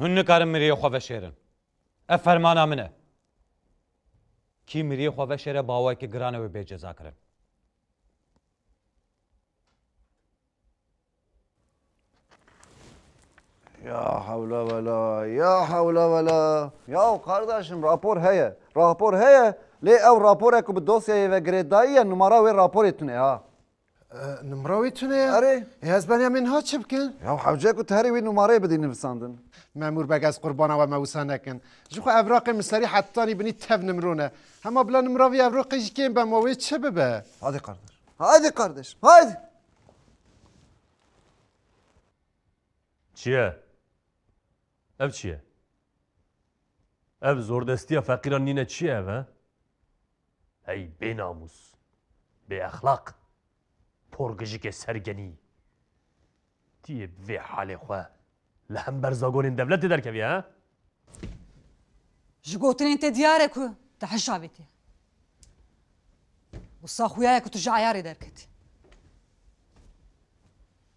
هن شیرن افرمان خوا کی میری خواب شیره باوای که گرانه و به جزا کرد. یا حولا ولا یا حولا ولا یا راپور هیه لی هیه لی او ئەو راپۆرێک و بە و گرێداییە نمره وی ها تونه؟ آره از بنیا ها چه بکن؟ یا حوجه کو تهری وی نماره بدی نفساندن مامور از قربانه و موسا نکن جو خو اوراق مصری حتانی بنی تف نمرونه هما بلا نمراوی افراقی کن به ماوی چه ببه؟ هادی قردش هادی قردش هادی چیه؟ اب چیه؟ اب زردستی فقیران نینه چیه و؟ ای بناموس به اخلاق که سرگنی تیه وی حال خواه لهم برزاگون دولت در کبی ها جگوتن انت دیاره که تحجا تیه و ساخویه که تو جعیاری در کتی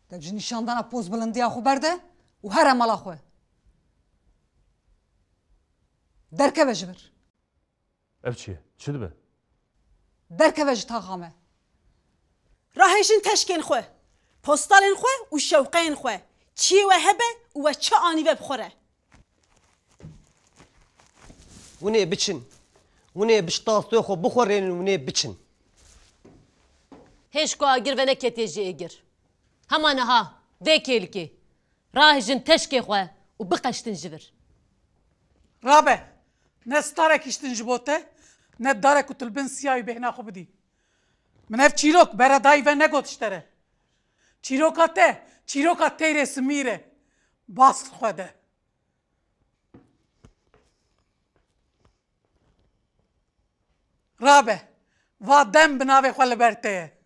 در جی پوز بلندی خو برده و هر امال آخوه در که جبر اف چیه؟ چی دبه؟ در کبه جتا خامه هشین تشکین خو پستالین خو و شوقین خو چی و هبه و چه آنی به بخوره ونه بچن ونه بشتاس تو خو بخورین ونه بچن هیچ کو اگر و نکتیجی اگر همانها وکیل کی راهجن تشکی خو و بقشتن جبر رابه نه ستاره کشتن جبوته نه داره کتل بن سیاهی بهنا خوب بدی من اف چیروک برادایی و نگوتش داره چی روک تا تا سمیره، روک تا تای رسمیره باس وادم بناوی خواهده برته